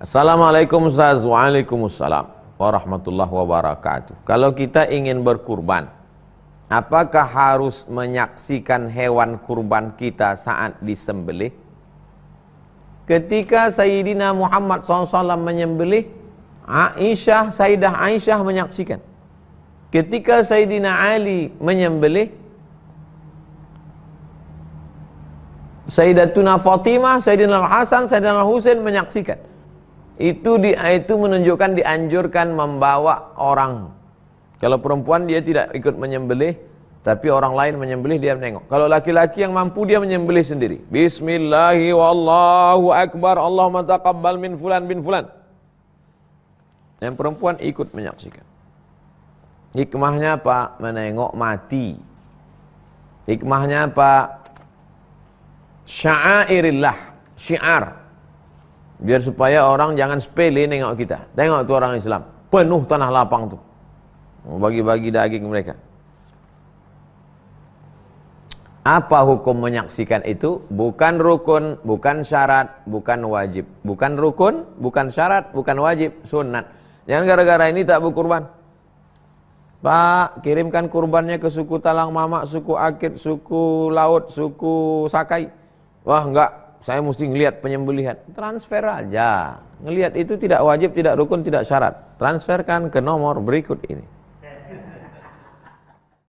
Assalamualaikum Ustaz Waalaikumsalam Warahmatullahi wabarakatuh Kalau kita ingin berkurban Apakah harus menyaksikan hewan kurban kita saat disembelih? Ketika Sayyidina Muhammad SAW menyembelih Aisyah, Sayyidah Aisyah menyaksikan Ketika Sayyidina Ali menyembelih Sayyidatuna Fatimah, Sayyidina Al-Hasan, Sayyidina Al-Husain menyaksikan itu di itu menunjukkan dianjurkan membawa orang. Kalau perempuan dia tidak ikut menyembelih, tapi orang lain menyembelih dia menengok. Kalau laki-laki yang mampu dia menyembelih sendiri. Bismillahi wallahu akbar Allahumma taqabbal min fulan bin fulan. Yang perempuan ikut menyaksikan. Hikmahnya apa? Menengok mati. Hikmahnya apa? Syairillah, syiar biar supaya orang jangan sepele nengok kita tengok tu orang Islam penuh tanah lapang tu, bagi-bagi daging mereka apa hukum menyaksikan itu bukan rukun bukan syarat bukan wajib bukan rukun bukan syarat bukan wajib sunat jangan gara-gara ini tak berkurban Pak kirimkan kurbannya ke suku Talang Mamak suku Akit suku Laut suku Sakai wah enggak saya mesti ngelihat penyembelihan. Transfer aja. Ngelihat itu tidak wajib, tidak rukun, tidak syarat. Transferkan ke nomor berikut ini.